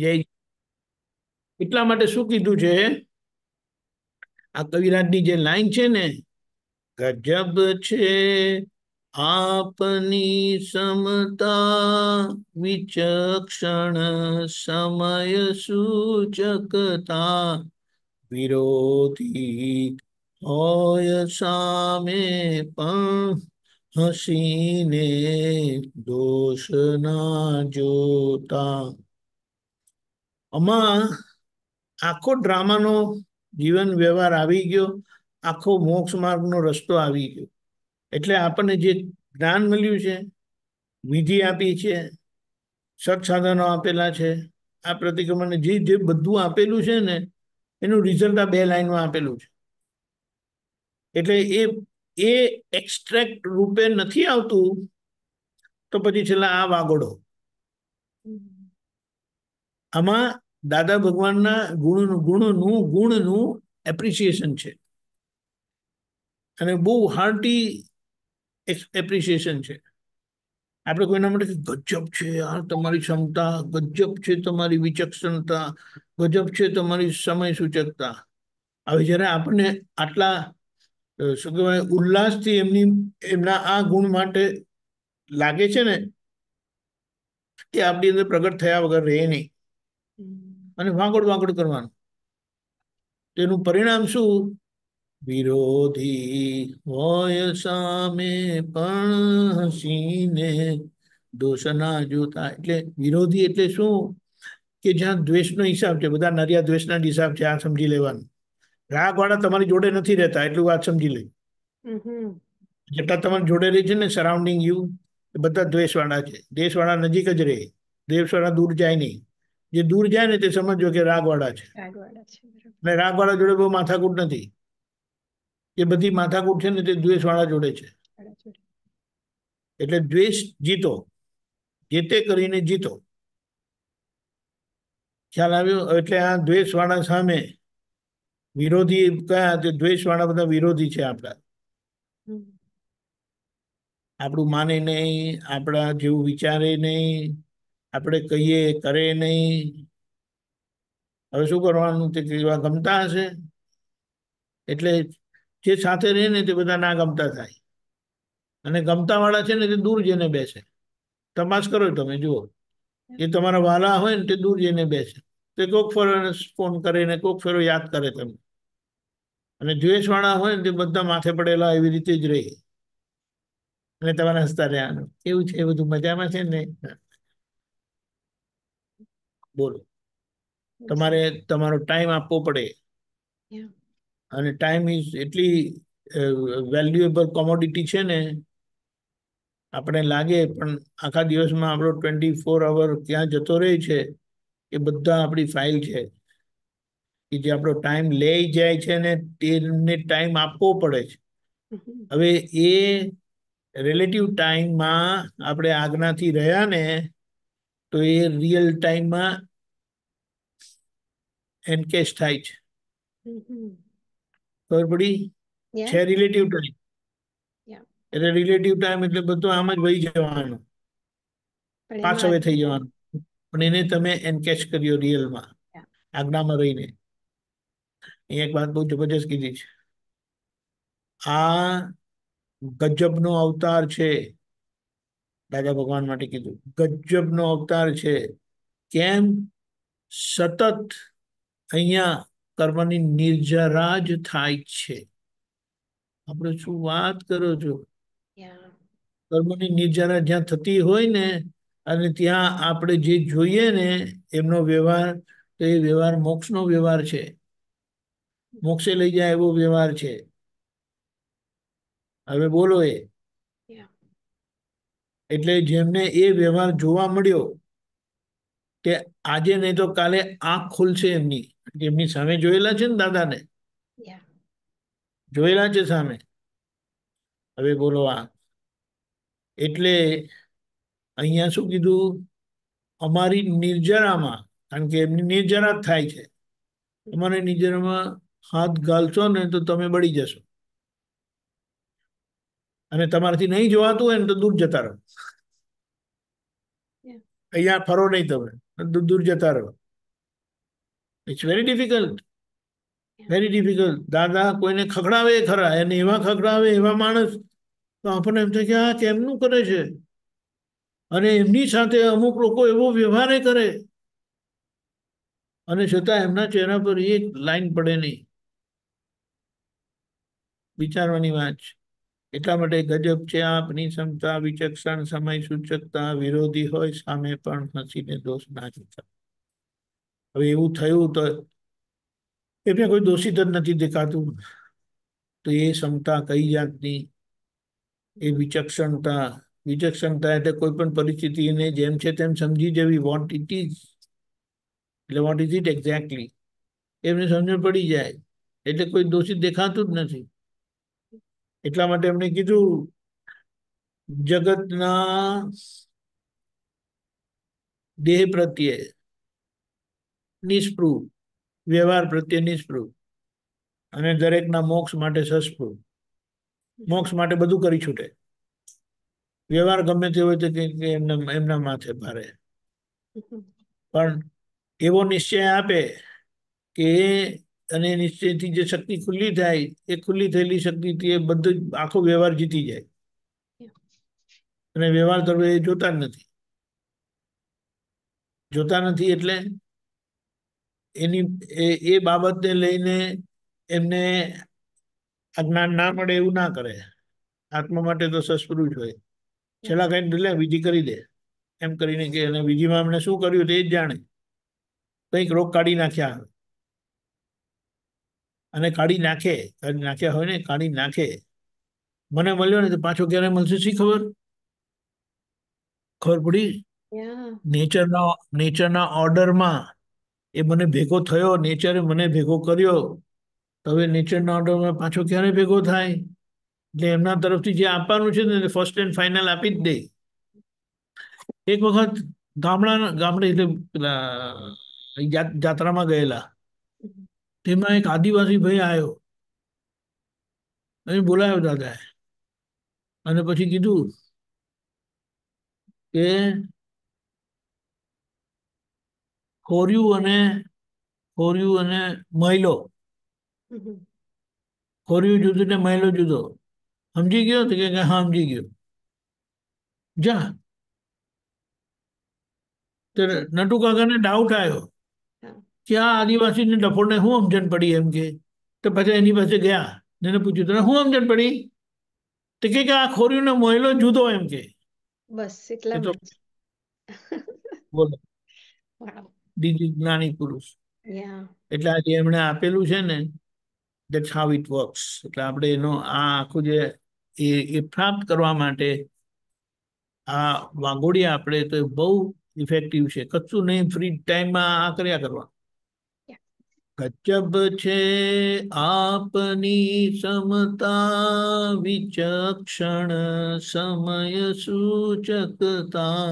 એટલા માટે શું કીધું છે આ કવિરાજની જે લાઈન છે ને ગજબ છે આપની સમતા વિચક્ષણ સમય સૂચકતા વિરોધી હોય સામે પણ હસીને દોષ ના જોતા આમાં આખો ડ્રામાનો જીવન વ્યવહાર આવી ગયો આખો મોક્ષ માર્ગનો રસ્તો આવી ગયો એટલે આપણને જે જ્ઞાન મળ્યું છે વિધિ આપી છે સત્સાધનો આપેલા છે આ પ્રતિક્રમણને જે જે બધું આપેલું છે ને એનું રિઝલ્ટ આ બે લાઈનમાં આપેલું છે એટલે એ એ એક્સ્ટ્રેક્ટ રૂપે નથી આવતું તો પછી છેલ્લા આ વાગોડો આમાં દાદા ભગવાનના ગુણનું ગુણનું ગુણનું એપ્રિસિએશન છે અને બહુ હાર્ટી એપ્રિસિએશન છે આપણે કોઈના માટે ગજબ છે આ તમારી ક્ષમતા ગજબ છે તમારી વિચક્ષણતા ગજબ છે તમારી સમય સૂચકતા હવે જ્યારે આપણને આટલા શું કહેવાય ઉલ્લાસથી એમની એમના આ ગુણ માટે લાગે છે ને કે આપણી અંદર પ્રગટ થયા વગર રહે નહીં અને વાંગડ વાંગડ કરવાનું તેનું પરિણામ શું વિરોધી હોય સામે પણ હસીને દોષના જોતા એટલે વિરોધી એટલે શું કે જ્યાં દ્વેષનો હિસાબ છે બધા નરિયા દ્વેષના હિસાબ છે આ સમજી લેવાનું રાગવાળા તમારી જોડે નથી રહેતા એટલું વાત સમજી લઈ જેટલા તમારી જોડે રહી છે ને સરાઉન્ડિંગ યુ બધા દ્વેષવાળા છે દેશ નજીક જ રહે દેશ વાળા દૂર જાય નહીં જે દૂર જાય ને તે સમજો કે રાગવાળા છે અને રાગવાળા જોડે બહુ માથાકૂટ નથી એ બધી માથાકૂટ છે ને તે દ્વેષવાળા જોડે છે એટલે દ્વેષ જીતો જે કરીને જીતો ખ્યાલ આવ્યો એટલે આ દ્વેષવાળા સામે વિરોધી કયા તે દ્વેષવાળા બધા વિરોધી છે આપણા આપણું માને નહીં આપણા જેવું વિચારે નહીં આપણે કહીએ કરે નહીં હવે શું કરવાનું તે કેવા ગમતા હશે એટલે જે સાથે રહે ને તે બધા ના ગમતા થાય અને ગમતાવાળા છે ને તે દૂર જઈને બેસે તપાસ કરો તમે જુઓ જે તમારા વાલા હોય ને તે દૂર જઈને બેસે તે કોક ફેરો ફોન કરે ને કોક ફેરો યાદ કરે તમને અને દ્વેષવાળા હોય ને તે બધા માથે પડેલા એવી રીતે જ રહે અને તમારા હસતા રહ્યા એવું છે એ બધું મજામાં છે ને બોલો તમારે તમારો ટાઈમ આપવો પડે અને ટાઈમ ઇઝ એટલી વેલ્યુએબલ કોમોડિટી છે ને આપણે લાગે પણ આખા દિવસમાં આપણો ટ્વેન્ટી ફોર અવર ક્યાં જતો રહે છે એ બધા આપણી ફાઇલ છે કે જે આપણો ટાઈમ લઈ જાય છે ને તેને ટાઈમ આપવો પડે છે હવે એ રિલેટિવ ટાઈમમાં આપણે આજ્ઞાથી રહ્યા ને તો એ રિયલ ટાઈમમાં એનકેશ થાય છે ખબર પડી છે રિલેટિવ ટાઈમ એટલે રિલેટિવ ટાઈમ એટલે બધું આમ જ વહી જવાનું પાછો થઈ જવાનું પણ એને તમે એનકેશ કર્યો રિયલમાં આજ્ઞામાં રહીને એ એક વાત બહુ જબરજસ્ત કીધી છે આ ગજબનો અવતાર છે દાદા ભગવાન માટે કીધું ગજબનો અવતાર છે કેમ સતત અહીંયા કર્મની નિર્જરા જ થાય છે આપણે શું વાત કરો છો કર્મની નિર્જરા જ્યાં થતી હોય ને અને ત્યાં આપણે જે જોઈએ ને એમનો વ્યવહાર તો એ વ્યવહાર મોક્ષનો વ્યવહાર છે મોક્ષે લઈ જાય એવો વ્યવહાર છે હવે બોલો એ એટલે જેમને એ વ્યવહાર જોવા મળ્યો કે આજે નહીં તો કાલે આંખ ખુલશે એમની એમની સામે જોયેલા છે ને દાદાને જોયેલા છે સામે હવે બોલો આ એટલે અહીંયા શું કીધું અમારી નિર્જરામાં કારણ કે એમની નિર્જરા થાય છે તમારે નિર્જરામાં હાથ ગાલશો ને તો તમે બળી જશો અને તમારાથી નહીં જોવાતું હોય ને તો દૂર જતા રહો અહીંયા ફરો નહીં તમે દૂર જતા રહો it's very difficult very difficult દાદા કોઈને ખખડાવે ખરા એને એવા ખખડાવે એવા માણસ તો આપણને એમ થાય કે આ કેમનું કરે છે અને એમની સાથે અમુક લોકો એવો વ્યવહાર કરે અને છતાં એમના ચહેરા પર એક લાઈન પડે નહીં વિચારવાની વાત છે એટલા માટે ગજબ છે આપની ક્ષમતા વિચક્ષણ સમય સૂચકતા વિરોધી હોય સામે પણ હસીને દોષ ના જોતા હવે એવું થયું તો એમને કોઈ દોષિત જ નથી દેખાતું તો એ ક્ષમતા કઈ જાતની એ વિચક્ષણતા વિચક્ષણતા એટલે કોઈ પણ પરિસ્થિતિને જેમ છે તેમ સમજી જવી વોટ ઇટ ઇઝ એટલે વોટ ઇઝ ઇટ એક્ઝેક્ટલી એમને સમજણ પડી જાય એટલે કોઈ દોષિત દેખાતું જ નથી એટલા માટે એમણે કીધું જગતના દેહ પ્રત્યે નિષ્પૃહ વ્યવહાર પ્રત્યે નિષ્પૃહ અને દરેકના મોક્ષ માટે સસ્પૃહ મોક્ષ માટે બધું કરી છૂટે વ્યવહાર ગમે તે હોય તો એમના એમના માથે ભારે પણ એવો નિશ્ચય આપે કે અને નિશ્ચયથી જે શક્તિ ખુલ્લી થાય એ ખુલ્લી થયેલી શક્તિથી એ બધું આખો વ્યવહાર જીતી જાય અને વ્યવહાર તરફ એ જોતા નથી જોતા નથી એટલે એની એ બાબતને લઈને એમને આ જ્ઞાન ના મળે એવું ના કરે આત્મા માટે તો સસ્પુરુ જ હોય છેલ્લા કઈ લે વિધિ કરી દે એમ કરીને કે એને વિધિમાં એમણે શું કર્યું તે જ જાણે કંઈક રોગ કાઢી નાખ્યા અને કાઢી નાખે કાઢી નાખ્યા હોય ને કાઢી નાખે મને મળ્યો ને તો પાછો ક્યારે મળશે શી ખબર ખબર પડી નેચરના નેચરના ઓર્ડરમાં એ મને ભેગો થયો નેચરે મને ભેગો કર્યો તો હવે નેચરના ઓર્ડરમાં પાછો ક્યારે ભેગો થાય એટલે એમના તરફથી જે આપવાનું છે ને ફર્સ્ટ એન્ડ ફાઇનલ આપી જ દે એક વખત ગામડા ગામડે એટલે પેલા જાત્રામાં ગયેલા તેમાં એક આદિવાસી ભાઈ આવ્યો અને બોલાયો દાદાએ અને પછી કીધું કે ખોર્યું અને ખોર્યું અને મહિલો ખોર્યું જુદું ને મહિલો જુદો સમજી ગયો તો કે હા સમજી ગયો જા નટુ કાકાને ડાઉટ આવ્યો કે આ આદિવાસીને ડફોડને શું સમજણ પડી એમ કે તો પછી એની પાસે ગયા એને પૂછ્યું તને શું સમજણ પડી તો કે આ ખોરીનો મોયલો જુદો એમ કે બસ એટલા બોલો બીજી જ્ઞાની પુરુષ એટલે આજે એમણે આપેલું છે ને દેટ્સ હાઉ ઇટ વર્ક્સ એટલે આપણે એનો આ આખું જે એ એ પ્રાપ્ત કરવા માટે આ વાઘોડિયા આપણે તો બહુ ઇફેક્ટિવ છે કશું નહીં ફ્રી ટાઈમમાં આ કર્યા કરવા કચબ છે આપની સમતા વિચક્ષણ સમય સૂચકતા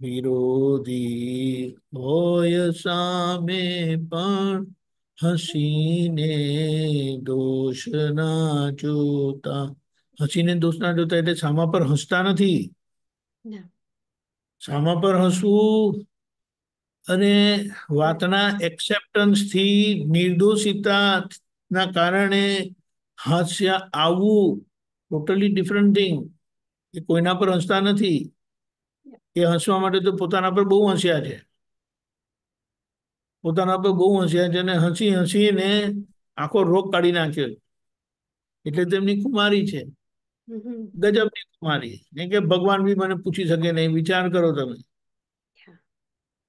વિરોધી હોય સામે પણ હસીને દોષ ના જોતા હસીને દોષ ના જોતા એટલે સામા પર હસતા નથી સામા પર હસવું અને વાતના એક્સેપ્ટન્સ એક્સેપ્ટન્સથી નિર્દોષિતાના કારણે હાસ્ય આવવું ટોટલી ડિફરન્ટ થિંગ એ કોઈના પર હસતા નથી એ હસવા માટે તો પોતાના પર બહુ હંસ્યા છે પોતાના પર બહુ હંસ્યા છે અને હસી હસીને આખો રોગ કાઢી નાખ્યો એટલે તેમની કુમારી છે ગજબની કુમારી કે ભગવાન બી મને પૂછી શકે નહીં વિચાર કરો તમે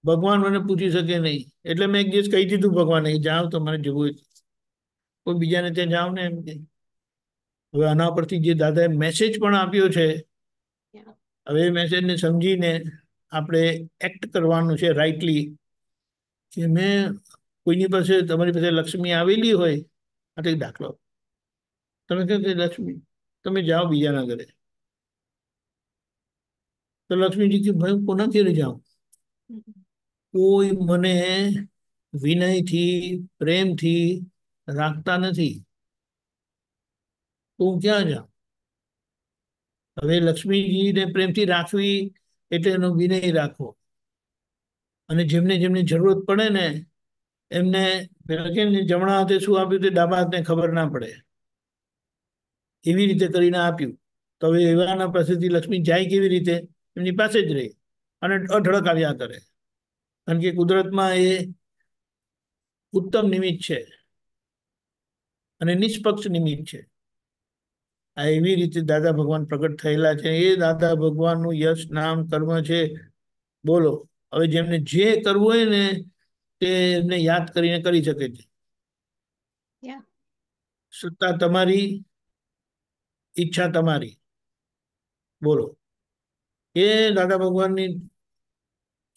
ભગવાન મને પૂછી શકે નહીં એટલે મેં એક દિવસ કહી દીધું ભગવાન જાઓ તમારે જવું કોઈ બીજાને ત્યાં જાઓ ને એમ કે હવે આના પરથી જે દાદાએ મેસેજ પણ આપ્યો છે હવે એ મેસેજને સમજીને આપણે એક્ટ કરવાનું છે રાઇટલી કે મેં કોઈની પાસે તમારી પાસે લક્ષ્મી આવેલી હોય આટલી દાખલો તમે કહો કે લક્ષ્મી તમે જાઓ બીજાના ઘરે તો લક્ષ્મીજી કે ભાઈ કોના ઘરે જાઓ કોઈ મને વિનયથી પ્રેમથી રાખતા નથી તું ક્યાં જા હવે લક્ષ્મીજીને પ્રેમથી રાખવી એટલે એનો વિનય રાખવો અને જેમને જેમને જરૂરત પડે ને એમને જમણા હાથે શું આપ્યું તે ડાબા હાથને ખબર ના પડે એવી રીતે કરીને આપ્યું તો હવે એવાના પાસેથી લક્ષ્મી જાય કેવી રીતે એમની પાસે જ રહી અને અઢળક આવ્યા કરે કારણ કે કુદરતમાં એ ઉત્તમ નિમિત્ત છે અને નિષ્પક્ષ નિમિત્ત છે આ એવી રીતે દાદા ભગવાન પ્રગટ થયેલા છે એ દાદા ભગવાનનું યશ નામ કર્મ છે બોલો હવે જેમને જે કરવું હોય ને તે એમને યાદ કરીને કરી શકે છે સત્તા તમારી ઈચ્છા તમારી બોલો એ દાદા ભગવાનની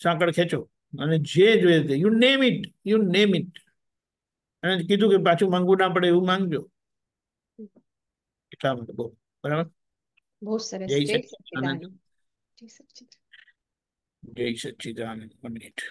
સાંકળ ખેંચો અને જે જોઈએ તે you name it you name it અને કીધું કે પાછું માંગવું ના પડે એવું માંગજો એટલા માટે બહુ બરાબર બહુ સરસ જય સચિદાનંદ જય સચિદાનંદ જય સચિદાનંદ